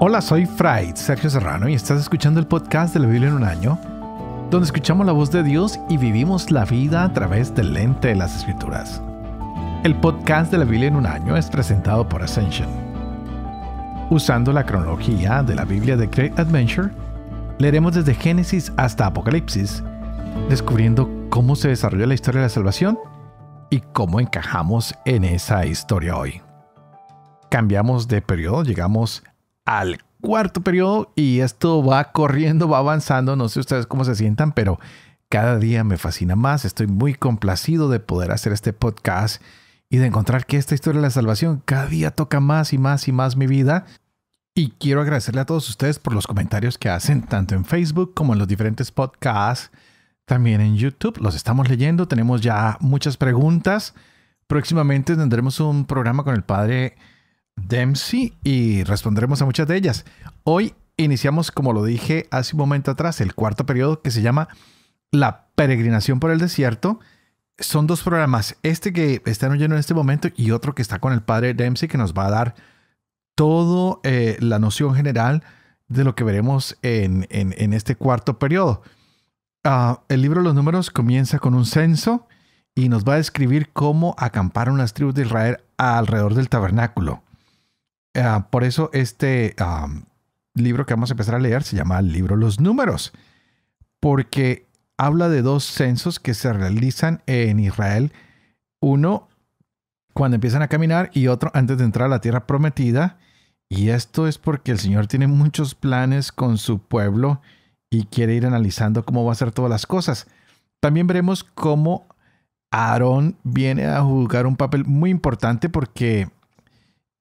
Hola, soy Fray Sergio Serrano, y estás escuchando el podcast de la Biblia en un año, donde escuchamos la voz de Dios y vivimos la vida a través del lente de las Escrituras. El podcast de la Biblia en un año es presentado por Ascension. Usando la cronología de la Biblia de Great Adventure, leeremos desde Génesis hasta Apocalipsis, descubriendo cómo se desarrolló la historia de la salvación y cómo encajamos en esa historia hoy cambiamos de periodo, llegamos al cuarto periodo y esto va corriendo, va avanzando, no sé ustedes cómo se sientan, pero cada día me fascina más, estoy muy complacido de poder hacer este podcast y de encontrar que esta historia de la salvación cada día toca más y más y más mi vida. Y quiero agradecerle a todos ustedes por los comentarios que hacen tanto en Facebook como en los diferentes podcasts, también en YouTube. Los estamos leyendo, tenemos ya muchas preguntas. Próximamente tendremos un programa con el padre Dempsey y responderemos a muchas de ellas. Hoy iniciamos, como lo dije hace un momento atrás, el cuarto periodo que se llama La peregrinación por el desierto. Son dos programas, este que están oyendo en este momento y otro que está con el padre Dempsey que nos va a dar toda eh, la noción general de lo que veremos en, este cuarto periodo. Ah, el libro de los números comienza con un censo y nos va a describir cómo acamparon las tribus de Israel alrededor del tabernáculo. Ah, por eso este libro que vamos a empezar a leer se llama el libro Los Números, porque habla de dos censos que se realizan en Israel. Uno cuando empiezan a caminar y otro antes de entrar a la tierra prometida. Y esto es porque el Señor tiene muchos planes con su pueblo y quiere ir analizando cómo va a ser todas las cosas. También veremos cómo Aarón viene a jugar un papel muy importante porque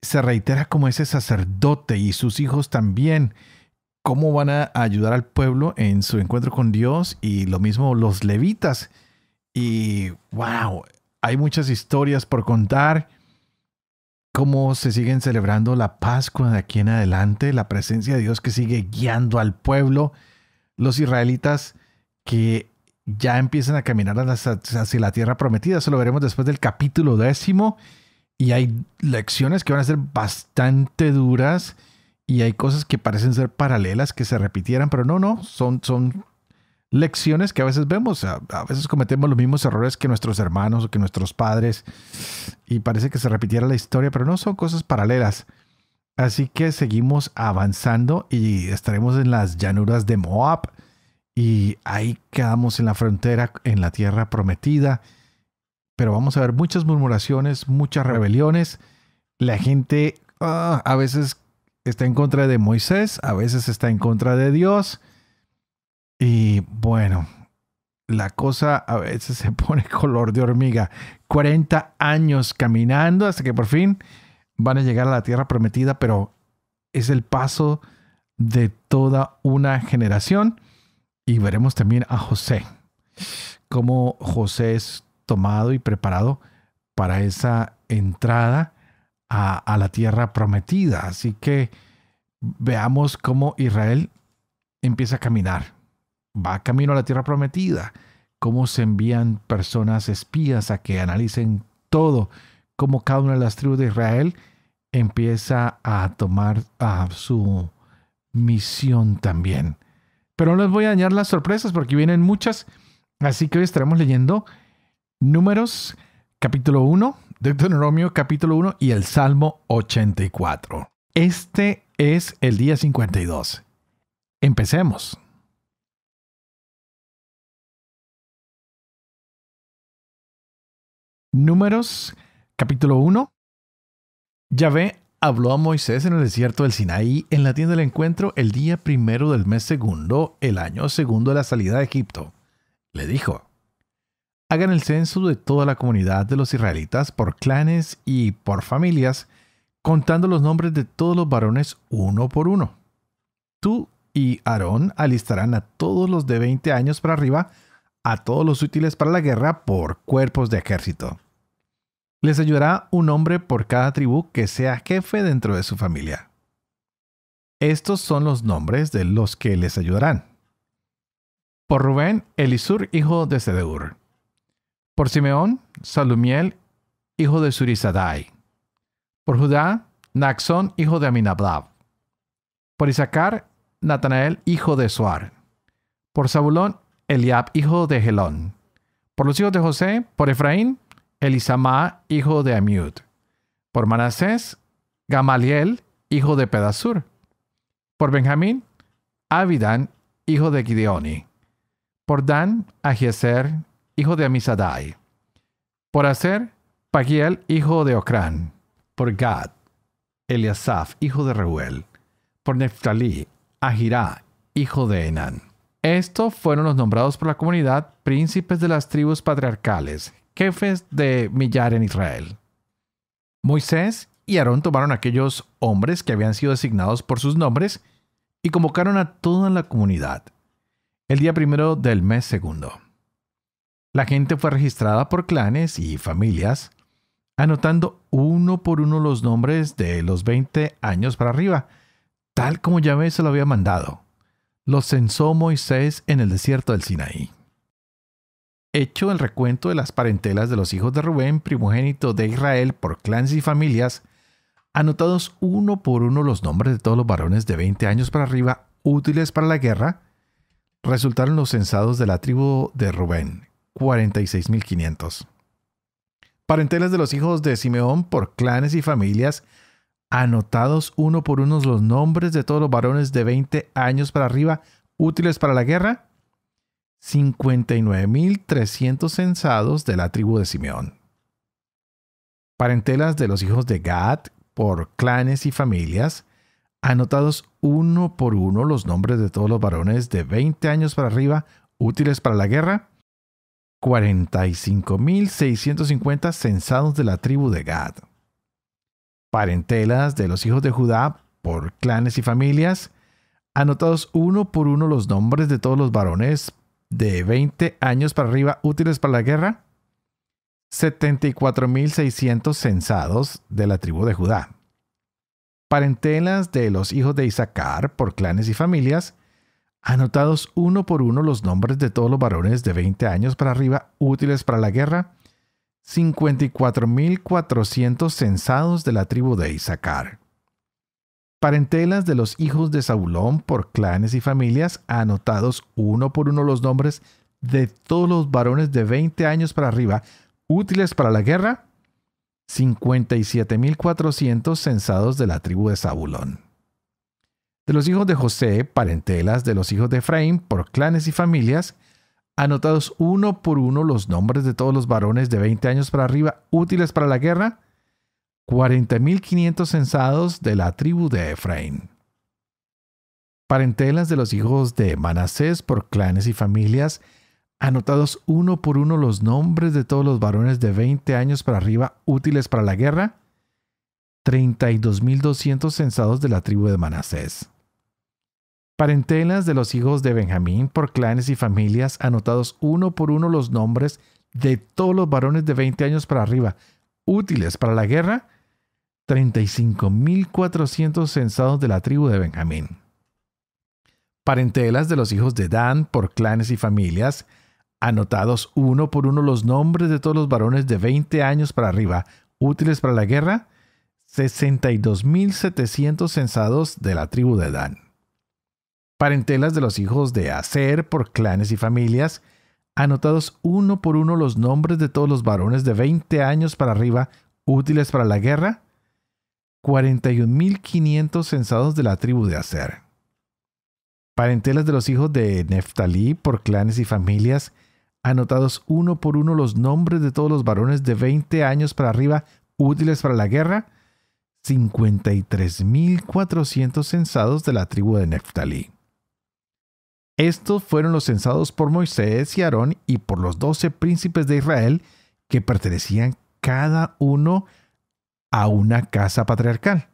se reitera como ese sacerdote y sus hijos también, cómo van a ayudar al pueblo en su encuentro con Dios y lo mismo los levitas. Y wow, hay muchas historias por contar, cómo se siguen celebrando la Pascua de aquí en adelante, la presencia de Dios que sigue guiando al pueblo, los israelitas que ya empiezan a caminar hacia la tierra prometida, eso lo veremos después del capítulo décimo y hay lecciones que van a ser bastante duras y hay cosas que parecen ser paralelas, que se repitieran, pero no, no, son, son lecciones que a veces vemos, a, a, veces cometemos los mismos errores que nuestros hermanos o que nuestros padres y parece que se repitiera la historia, pero no son cosas paralelas. Así que seguimos avanzando y estaremos en las llanuras de Moab y ahí quedamos en la frontera, en la tierra prometida pero vamos a ver muchas murmuraciones, muchas rebeliones. La gente ah, a veces está en contra de Moisés, a veces está en contra de Dios. Y bueno, la cosa a veces se pone color de hormiga. 40 años caminando hasta que por fin van a llegar a la tierra prometida, pero es el paso de toda una generación. Y veremos también a José, cómo José es tomado y preparado para esa entrada a, la tierra prometida. Así que veamos cómo Israel empieza a caminar. Va camino a la tierra prometida. Cómo se envían personas espías a que analicen todo. Cómo cada una de las tribus de Israel empieza a tomar a su misión también. Pero no les voy a dañar las sorpresas porque vienen muchas. Así que hoy estaremos leyendo Números capítulo 1, Deuteronomio capítulo 1 y el Salmo 84. Este es el día 52. Empecemos. Números capítulo 1. Yahvé habló a Moisés en el desierto del Sinaí en la tienda del encuentro el día primero del mes segundo, el año segundo de la salida de Egipto. Le dijo, hagan el censo de toda la comunidad de los israelitas por clanes y por familias, contando los nombres de todos los varones uno por uno. Tú y Aarón alistarán a todos los de 20 años para arriba, a todos los útiles para la guerra por cuerpos de ejército. Les ayudará un hombre por cada tribu que sea jefe dentro de su familia. Estos son los nombres de los que les ayudarán. Por Rubén, Elisur, hijo de Sedeur. Por Simeón, Salumiel, hijo de Surizadai. Por Judá, Naxón, hijo de Aminablab. Por Isaacar, Natanael, hijo de Suar. Por Zabulón, Eliab, hijo de Gelón. Por los hijos de José, por Efraín, Elisama, hijo de Amiud. Por Manasés, Gamaliel, hijo de Pedasur. Por Benjamín, Abidán, hijo de Gideoni. Por Dan, Agieser, hijo de Amisadai. Por hacer, Pagiel, hijo de Ocrán. Por Gad, Eliasaf, hijo de Reuel. Por Neftalí, Ahirá, hijo de Enán. Estos fueron los nombrados por la comunidad príncipes de las tribus patriarcales, jefes de millar en Israel. Moisés y Aarón tomaron aquellos hombres que habían sido designados por sus nombres y convocaron a toda la comunidad el día primero del mes segundo. La gente fue registrada por clanes y familias, anotando uno por uno los nombres de los 20 años para arriba, tal como Yahvé se lo había mandado. Los censó Moisés en el desierto del Sinaí. Hecho el recuento de las parentelas de los hijos de Rubén, primogénito de Israel, por clanes y familias, anotados uno por uno los nombres de todos los varones de 20 años para arriba útiles para la guerra, resultaron los censados de la tribu de Rubén, 46.500. Parentelas de los hijos de Simeón por clanes y familias, anotados uno por uno los nombres de todos los varones de 20 años para arriba útiles para la guerra, 59.300 censados de la tribu de Simeón. Parentelas de los hijos de Gad por clanes y familias, anotados uno por uno los nombres de todos los varones de 20 años para arriba útiles para la guerra, 45.650 censados de la tribu de Gad. Parentelas de los hijos de Judá por clanes y familias, anotados uno por uno los nombres de todos los varones de 20 años para arriba útiles para la guerra, 74.600 censados de la tribu de Judá. Parentelas de los hijos de Isaacar por clanes y familias, anotados uno por uno los nombres de todos los varones de 20 años para arriba útiles para la guerra, 54.400 censados de la tribu de Isaacar. Parentelas de los hijos de Saulón por clanes y familias, anotados uno por uno los nombres de todos los varones de 20 años para arriba útiles para la guerra, 57.400 censados de la tribu de Zabulón. De los hijos de José, parentelas de los hijos de Efraín, por clanes y familias, anotados uno por uno los nombres de todos los varones de 20 años para arriba útiles para la guerra, 40.500 censados de la tribu de Efraín. Parentelas de los hijos de Manasés por clanes y familias, anotados uno por uno los nombres de todos los varones de 20 años para arriba útiles para la guerra, 32.200 censados de la tribu de Manasés. Parentelas de los hijos de Benjamín por clanes y familias, anotados uno por uno los nombres de todos los varones de 20 años para arriba, útiles para la guerra, 35.400 censados de la tribu de Benjamín. Parentelas de los hijos de Dan por clanes y familias, anotados uno por uno los nombres de todos los varones de 20 años para arriba, útiles para la guerra, 62.700 censados de la tribu de Dan parentelas de los hijos de Aser por clanes y familias, anotados uno por uno los nombres de todos los varones de 20 años para arriba útiles para la guerra, 41.500 censados de la tribu de Aser. Parentelas de los hijos de Neftalí por clanes y familias, anotados uno por uno los nombres de todos los varones de 20 años para arriba útiles para la guerra, 53.400 censados de la tribu de Neftalí. Estos fueron los censados por Moisés y Aarón y por los doce príncipes de Israel que pertenecían cada uno a una casa patriarcal.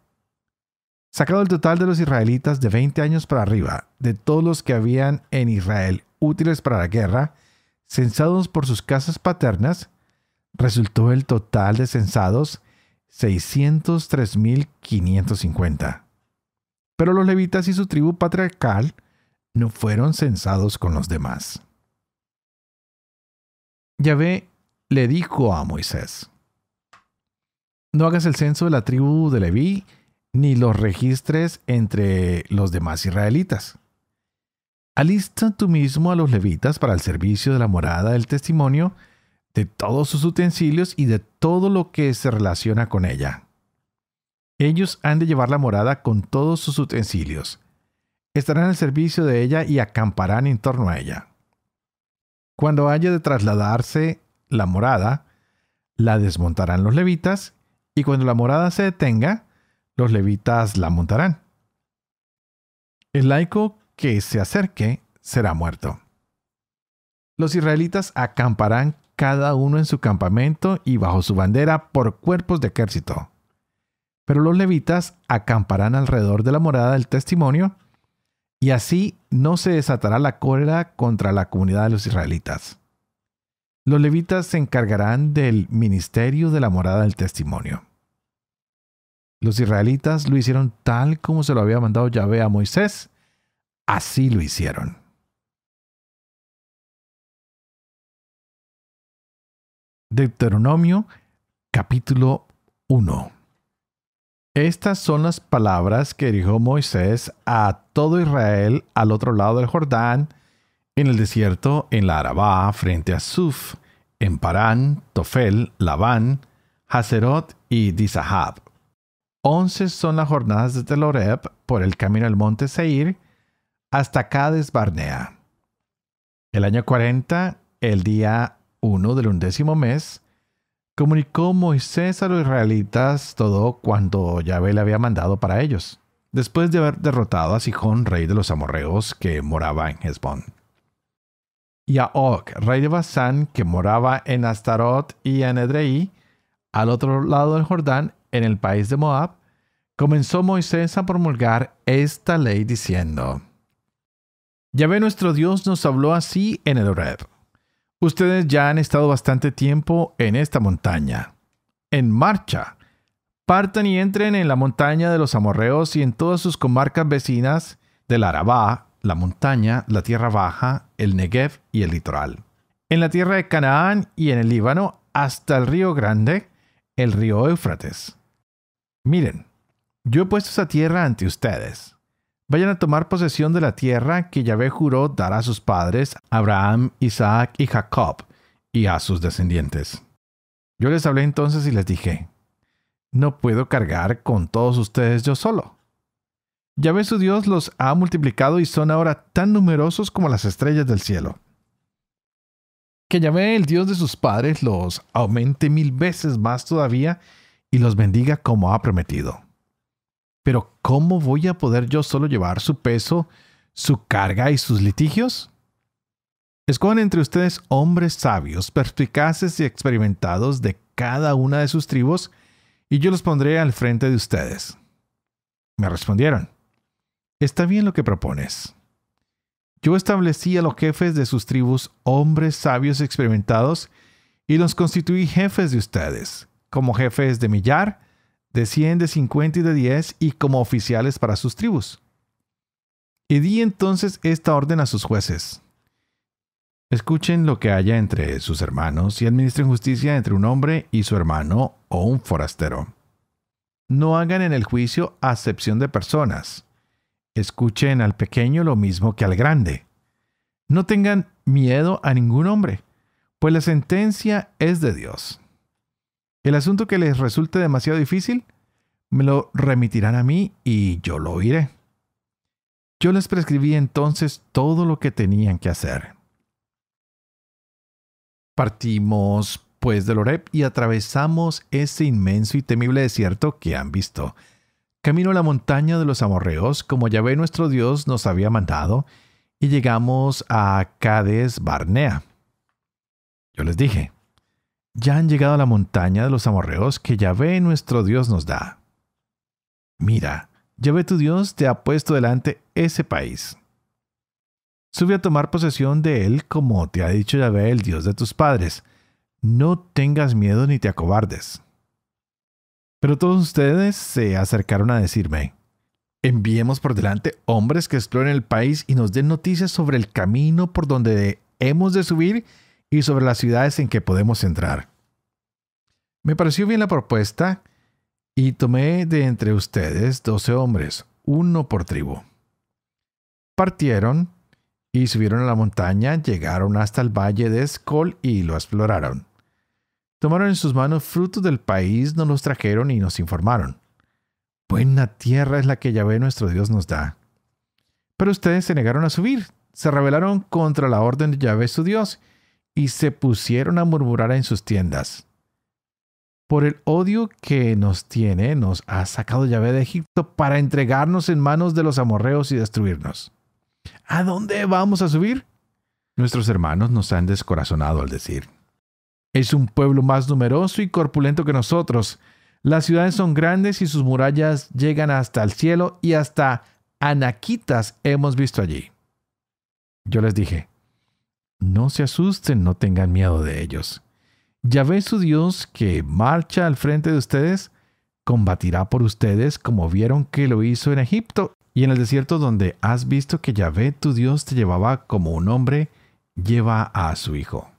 Sacado el total de los israelitas de 20 años para arriba, de todos los que habían en Israel útiles para la guerra, censados por sus casas paternas, resultó el total de censados 603.550. Pero los levitas y su tribu patriarcal no fueron censados con los demás. Yahvé le dijo a Moisés, no hagas el censo de la tribu de Leví, ni los registres entre los demás israelitas. Alista tú mismo a los levitas para el servicio de la morada del testimonio, de todos sus utensilios y de todo lo que se relaciona con ella. Ellos han de llevar la morada con todos sus utensilios, estarán al servicio de ella y acamparán en torno a ella. Cuando haya de trasladarse la morada, la desmontarán los levitas, y cuando la morada se detenga, los levitas la montarán. El laico que se acerque será muerto. Los israelitas acamparán cada uno en su campamento y bajo su bandera por cuerpos de ejército. Pero los levitas acamparán alrededor de la morada del testimonio y así no se desatará la cólera contra la comunidad de los israelitas. Los levitas se encargarán del ministerio de la morada del testimonio. Los israelitas lo hicieron tal como se lo había mandado Yahvé a Moisés, así lo hicieron. Deuteronomio capítulo 1 estas son las palabras que dijo Moisés a todo Israel al otro lado del Jordán, en el desierto, en la Arabá, frente a Suf, en Parán, Tofel, Labán, Haserot y Dizahab. Once son las jornadas desde Loreb por el camino al monte Seir hasta Cades Barnea. El año 40, el día uno del undécimo mes, comunicó Moisés a los israelitas todo cuanto Yahvé le había mandado para ellos, después de haber derrotado a Sijón, rey de los amorreos, que moraba en Hezbón. Y a Og, rey de Basán, que moraba en Astarot y en Edrei, al otro lado del Jordán, en el país de Moab, comenzó Moisés a promulgar esta ley diciendo, Yahvé nuestro Dios nos habló así en el Horeb Ustedes ya han estado bastante tiempo en esta montaña. En marcha. Partan y entren en la montaña de los amorreos y en todas sus comarcas vecinas del Arabá, la montaña, la tierra baja, el Negev y el litoral. En la tierra de Canaán y en el Líbano hasta el río Grande, el río Éufrates. Miren, yo he puesto esa tierra ante ustedes vayan a tomar posesión de la tierra que Yahvé juró dar a sus padres, Abraham, Isaac y Jacob, y a sus descendientes. Yo les hablé entonces y les dije, no puedo cargar con todos ustedes yo solo. Yahvé su Dios los ha multiplicado y son ahora tan numerosos como las estrellas del cielo. Que Yahvé, el Dios de sus padres, los aumente mil veces más todavía y los bendiga como ha prometido. Pero ¿cómo voy a poder yo solo llevar su peso, su carga y sus litigios? Escogen entre ustedes hombres sabios, perspicaces y experimentados de cada una de sus tribus, y yo los pondré al frente de ustedes. Me respondieron, está bien lo que propones. Yo establecí a los jefes de sus tribus hombres sabios y experimentados, y los constituí jefes de ustedes, como jefes de millar, de 100, de 50 y de 10 y como oficiales para sus tribus. Y di entonces esta orden a sus jueces. Escuchen lo que haya entre sus hermanos y administren justicia entre un hombre y su hermano o un forastero. No hagan en el juicio acepción de personas. Escuchen al pequeño lo mismo que al grande. No tengan miedo a ningún hombre, pues la sentencia es de Dios. El asunto que les resulte demasiado difícil, me lo remitirán a mí y yo lo oiré. Yo les prescribí entonces todo lo que tenían que hacer. Partimos pues de Lorep y atravesamos ese inmenso y temible desierto que han visto. Camino a la montaña de los amorreos, como Yahvé nuestro Dios nos había mandado, y llegamos a Cades Barnea. Yo les dije, ya han llegado a la montaña de los amorreos que Yahvé nuestro Dios nos da. Mira, Yahvé tu Dios te ha puesto delante ese país. Sube a tomar posesión de él como te ha dicho Yahvé el Dios de tus padres. No tengas miedo ni te acobardes. Pero todos ustedes se acercaron a decirme, enviemos por delante hombres que exploren el país y nos den noticias sobre el camino por donde hemos de subir y sobre las ciudades en que podemos entrar. Me pareció bien la propuesta y tomé de entre ustedes doce hombres, uno por tribu. Partieron y subieron a la montaña, llegaron hasta el valle de Escol y lo exploraron. Tomaron en sus manos frutos del país, nos los trajeron y nos informaron. Buena tierra es la que Yahvé nuestro Dios nos da. Pero ustedes se negaron a subir, se rebelaron contra la orden de Yahvé su Dios y se pusieron a murmurar en sus tiendas por el odio que nos tiene, nos ha sacado llave de Egipto para entregarnos en manos de los amorreos y destruirnos. ¿A dónde vamos a subir? Nuestros hermanos nos han descorazonado al decir, es un pueblo más numeroso y corpulento que nosotros. Las ciudades son grandes y sus murallas llegan hasta el cielo y hasta anaquitas hemos visto allí. Yo les dije, no se asusten, no tengan miedo de ellos. Yahvé su Dios, que marcha al frente de ustedes, combatirá por ustedes como vieron que lo hizo en Egipto y en el desierto donde has visto que Yahvé tu Dios te llevaba como un hombre lleva a su hijo.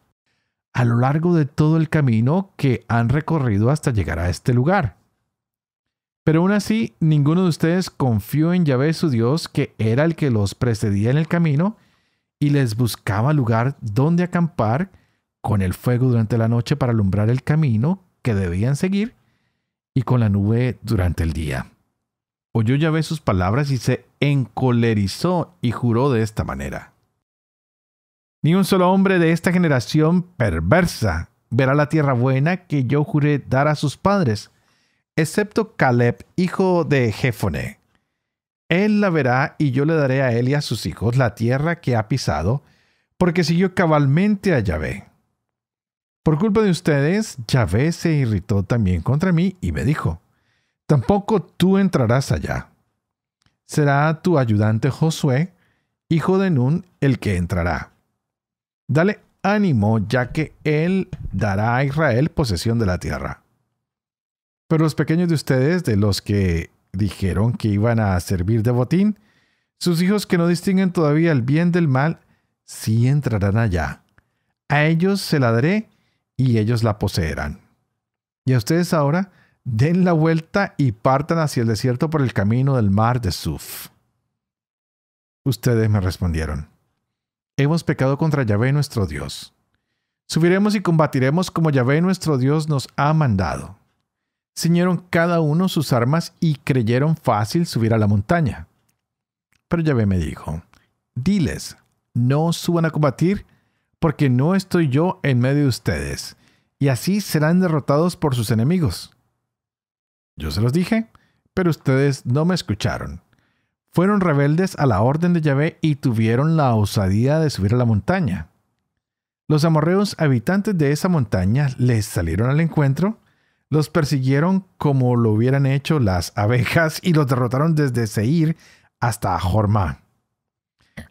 A lo largo de todo el camino que han recorrido hasta llegar a este lugar. Pero aún así, ninguno de ustedes confió en Yahvé su Dios, que era el que los precedía en el camino, y les buscaba lugar donde acampar, con el fuego durante la noche para alumbrar el camino que debían seguir, y con la nube durante el día. Oyó Yahvé sus palabras y se encolerizó y juró de esta manera. Ni un solo hombre de esta generación perversa verá la tierra buena que yo juré dar a sus padres, excepto Caleb, hijo de Jefone. Él la verá y yo le daré a él y a sus hijos la tierra que ha pisado, porque siguió cabalmente a Yahvé. Por culpa de ustedes, Yahvé se irritó también contra mí y me dijo, Tampoco tú entrarás allá. Será tu ayudante Josué, hijo de Nun, el que entrará. Dale ánimo, ya que él dará a Israel posesión de la tierra. Pero los pequeños de ustedes, de los que dijeron que iban a servir de botín, sus hijos que no distinguen todavía el bien del mal, sí entrarán allá. A ellos se la daré y ellos la poseerán. Y a ustedes ahora, den la vuelta y partan hacia el desierto por el camino del mar de Suf. Ustedes me respondieron, hemos pecado contra Yahvé nuestro Dios. Subiremos y combatiremos como Yahvé nuestro Dios nos ha mandado. Ciñeron cada uno sus armas y creyeron fácil subir a la montaña. Pero Yahvé me dijo, diles, no suban a combatir porque no estoy yo en medio de ustedes, y así serán derrotados por sus enemigos. Yo se los dije, pero ustedes no me escucharon. Fueron rebeldes a la orden de Yahvé y tuvieron la osadía de subir a la montaña. Los amorreos habitantes de esa montaña les salieron al encuentro, los persiguieron como lo hubieran hecho las abejas y los derrotaron desde Seir hasta Jormá.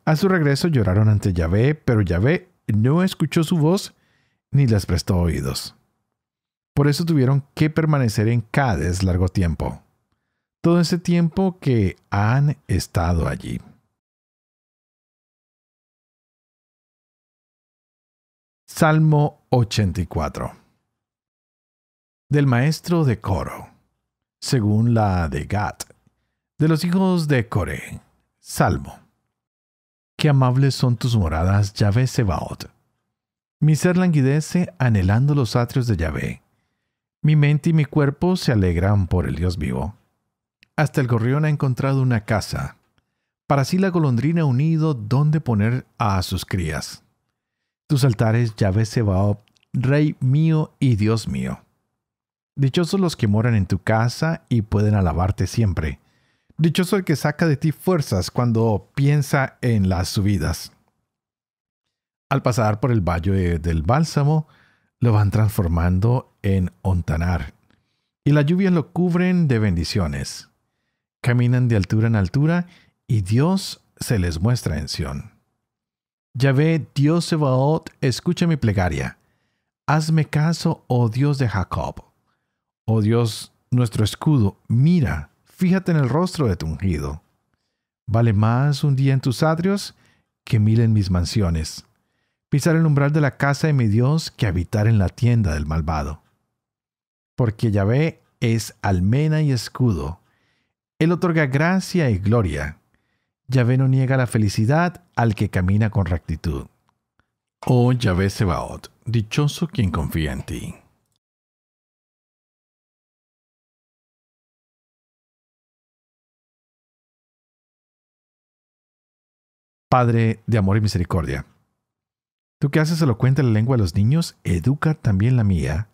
A su regreso lloraron ante Yahvé, pero Yahvé no escuchó su voz ni les prestó oídos. Por eso tuvieron que permanecer en Cádiz largo tiempo. Todo ese tiempo que han estado allí. Salmo 84 Del maestro de coro, según la de Gat, de los hijos de Coré. Salmo qué amables son tus moradas, Yahvé Sebaot. Mi ser languidece anhelando los atrios de Yahvé. Mi mente y mi cuerpo se alegran por el Dios vivo. Hasta el gorrión ha encontrado una casa, para sí la golondrina ha unido donde poner a sus crías. Tus altares, Yahvé Sebaot, Rey mío y Dios mío. Dichosos los que moran en tu casa y pueden alabarte siempre Dichoso el que saca de ti fuerzas cuando piensa en las subidas. Al pasar por el valle del bálsamo, lo van transformando en ontanar, y las lluvias lo cubren de bendiciones. Caminan de altura en altura, y Dios se les muestra en Sión. Yahvé, Dios Sebaot, escucha mi plegaria. Hazme caso, oh Dios de Jacob. Oh Dios, nuestro escudo, mira Fíjate en el rostro de tu ungido. Vale más un día en tus atrios que mil en mis mansiones. Pisar el umbral de la casa de mi Dios que habitar en la tienda del malvado. Porque Yahvé es almena y escudo. Él otorga gracia y gloria. Yahvé no niega la felicidad al que camina con rectitud. Oh Yahvé Sebaot, dichoso quien confía en ti. Padre de amor y misericordia. Tú que haces elocuente la lengua de los niños, educa también la mía,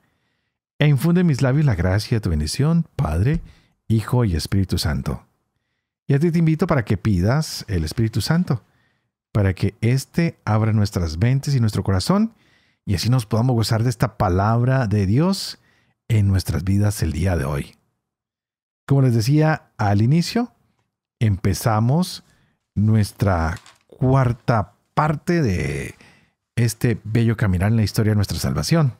e infunde en mis labios la gracia de tu bendición, Padre, Hijo y Espíritu Santo. Y a ti te invito para que pidas el Espíritu Santo, para que éste abra nuestras mentes y nuestro corazón, y así nos podamos gozar de esta palabra de Dios en nuestras vidas el día de hoy. Como les decía al inicio, empezamos nuestra cuarta parte de este bello caminar en la historia de nuestra salvación.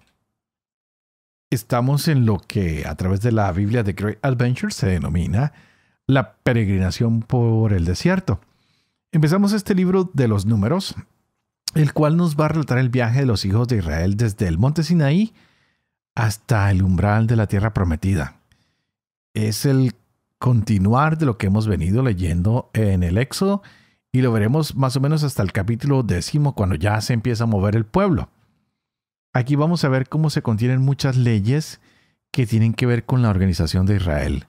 Estamos en lo que a través de la Biblia de Great Adventures se denomina la peregrinación por el desierto. Empezamos este libro de los números, el cual nos va a relatar el viaje de los hijos de Israel desde el monte Sinaí hasta el umbral de la tierra prometida. Es el continuar de lo que hemos venido leyendo en el Éxodo y lo veremos más o menos hasta el capítulo décimo cuando ya se empieza a mover el pueblo. Aquí vamos a ver cómo se contienen muchas leyes que tienen que ver con la organización de Israel.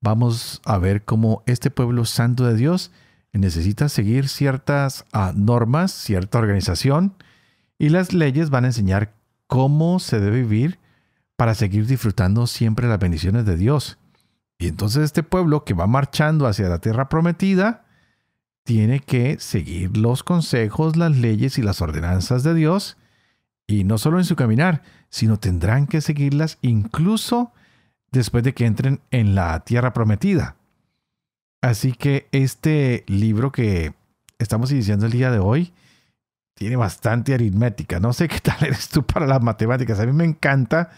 Vamos a ver cómo este pueblo santo de Dios necesita seguir ciertas ah, normas, cierta organización, y las leyes van a enseñar cómo se debe vivir para seguir disfrutando siempre las bendiciones de Dios. Y entonces este pueblo que va marchando hacia la tierra prometida, tiene que seguir los consejos, las leyes y las ordenanzas de Dios, y no solo en su caminar, sino tendrán que seguirlas incluso después de que entren en la tierra prometida. Así que este libro que estamos iniciando el día de hoy tiene bastante aritmética. No sé qué tal eres tú para las matemáticas. A mí me encanta,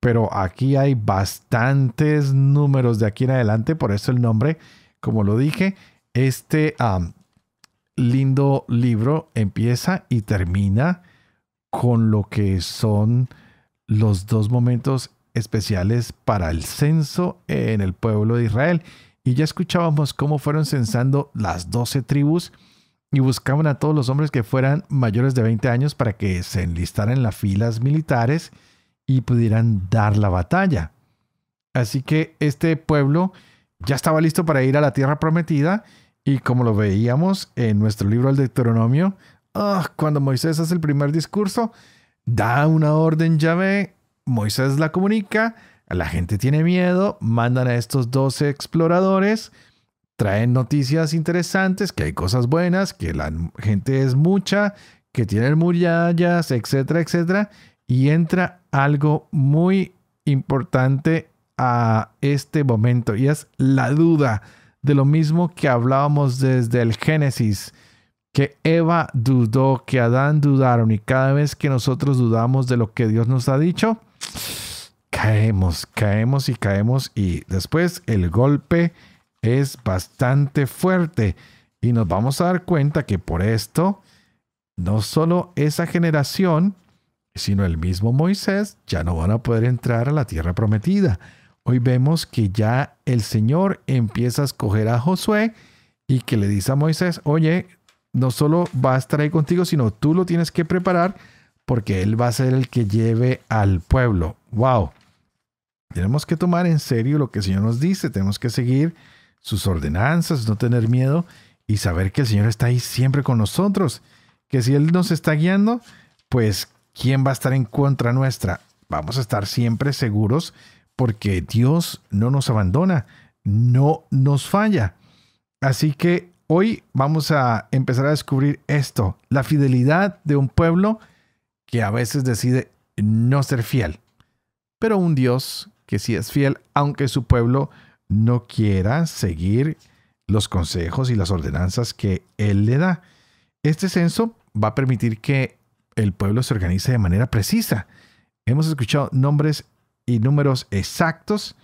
pero aquí hay bastantes números de aquí en adelante, por eso el nombre, como lo dije, este ah, lindo libro empieza y termina con lo que son los dos momentos especiales para el censo en el pueblo de Israel. Y ya escuchábamos cómo fueron censando las doce tribus y buscaban a todos los hombres que fueran mayores de 20 años para que se enlistaran en las filas militares y pudieran dar la batalla. Así que este pueblo ya estaba listo para ir a la tierra prometida y como lo veíamos en nuestro libro el Deuteronomio, ah, cuando Moisés hace el primer discurso, da una orden llave, Moisés la comunica, la gente tiene miedo, mandan a estos 12 exploradores, traen noticias interesantes, que hay cosas buenas, que la gente es mucha, que tienen murallas, etcétera, etcétera, y entra algo muy importante a este momento y es la duda de lo mismo que hablábamos desde el Génesis, que Eva dudó, que Adán dudaron y cada vez que nosotros dudamos de lo que Dios nos ha dicho, caemos, caemos y caemos y después el golpe es bastante fuerte y nos vamos a dar cuenta que por esto no solo esa generación, sino el mismo Moisés ya no van a poder entrar a la tierra prometida hoy vemos que ya el Señor empieza a escoger a Josué y que le dice a Moisés, oye, no solo va a estar ahí contigo, sino tú lo tienes que preparar porque él va a ser el que lleve al pueblo. ¡Wow! Tenemos que tomar en serio lo que el Señor nos dice, tenemos que seguir sus ordenanzas, no tener miedo y saber que el Señor está ahí siempre con nosotros, que si Él nos está guiando, pues ¿quién va a estar en contra nuestra? Vamos a estar siempre seguros porque Dios no nos abandona, no nos falla. Así que hoy vamos a empezar a descubrir esto, la fidelidad de un pueblo que a veces decide no ser fiel, pero un Dios que sí es fiel, aunque su pueblo no quiera seguir los consejos y las ordenanzas que Él le da. Este censo va a permitir que el pueblo se organice de manera precisa. Hemos escuchado nombres y números exactos.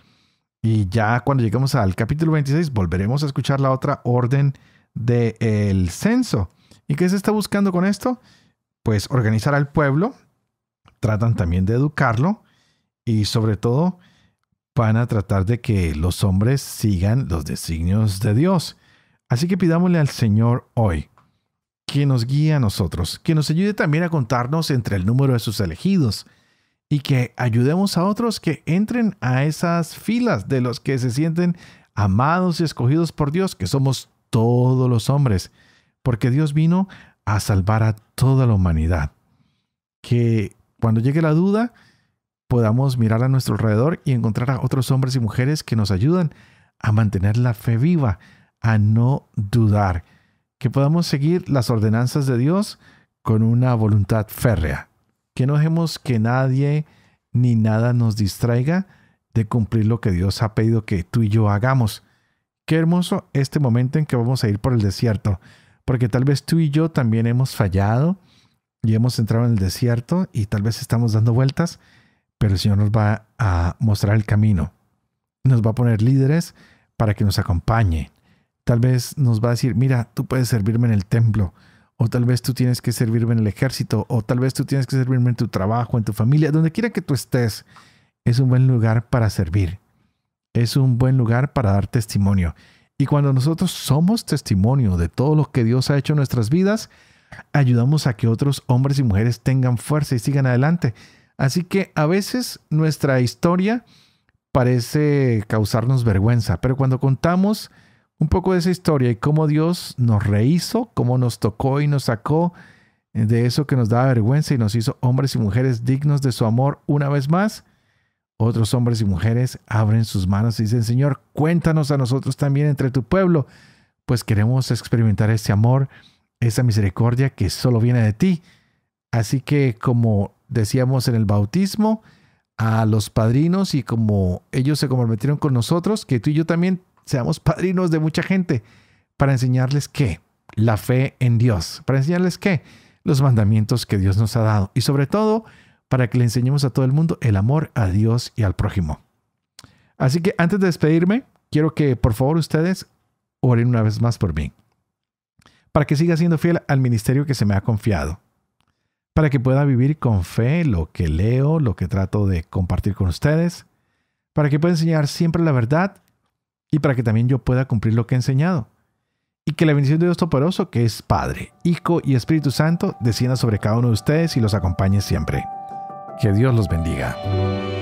Y ya cuando lleguemos al capítulo 26 volveremos a escuchar la otra orden del censo. ¿Y qué se está buscando con esto? Pues organizar al pueblo, tratan también de educarlo y sobre todo van a tratar de que los hombres sigan los designios de Dios. Así que pidámosle al Señor hoy que nos guíe a nosotros, que nos ayude también a contarnos entre el número de sus elegidos, y que ayudemos a otros que entren a esas filas de los que se sienten amados y escogidos por Dios, que somos todos los hombres, porque Dios vino a salvar a toda la humanidad. Que cuando llegue la duda podamos mirar a nuestro alrededor y encontrar a otros hombres y mujeres que nos ayudan a mantener la fe viva, a no dudar, que podamos seguir las ordenanzas de Dios con una voluntad férrea que no dejemos que nadie ni nada nos distraiga de cumplir lo que Dios ha pedido que tú y yo hagamos. Qué hermoso este momento en que vamos a ir por el desierto, porque tal vez tú y yo también hemos fallado y hemos entrado en el desierto y tal vez estamos dando vueltas, pero el Señor nos va a mostrar el camino, nos va a poner líderes para que nos acompañe. Tal vez nos va a decir, mira, tú puedes servirme en el templo, o tal vez tú tienes que servirme en el ejército, o tal vez tú tienes que servirme en tu trabajo, en tu familia, donde quiera que tú estés, es un buen lugar para servir, es un buen lugar para dar testimonio. Y cuando nosotros somos testimonio de todo lo que Dios ha hecho en nuestras vidas, ayudamos a que otros hombres y mujeres tengan fuerza y sigan adelante. Así que a veces nuestra historia parece causarnos vergüenza, pero cuando contamos un poco de esa historia y cómo Dios nos rehizo, cómo nos tocó y nos sacó eh, de eso que nos daba vergüenza y nos hizo hombres y mujeres dignos de su amor una vez más. Otros hombres y mujeres abren sus manos y dicen, Señor, cuéntanos a nosotros también entre tu pueblo, pues queremos experimentar ese amor, esa misericordia que solo viene de ti. Así que como decíamos en el bautismo, a los padrinos y como ellos se comprometieron con nosotros, que tú y yo también seamos padrinos de mucha gente para enseñarles que la fe en Dios, para enseñarles que los mandamientos que Dios nos ha dado y sobre todo para que le enseñemos a todo el mundo el amor a Dios y al prójimo. Así que antes de despedirme, quiero que por favor ustedes oren una vez más por mí, para que siga siendo fiel al ministerio que se me ha confiado, para que pueda vivir con fe lo que leo, lo que trato de compartir con ustedes, para que pueda enseñar siempre la verdad y para que también yo pueda cumplir lo que he enseñado. Y que la bendición de Dios Todopoderoso, que es Padre, Hijo y Espíritu Santo, descienda sobre cada uno de ustedes y los acompañe siempre. Que Dios los bendiga.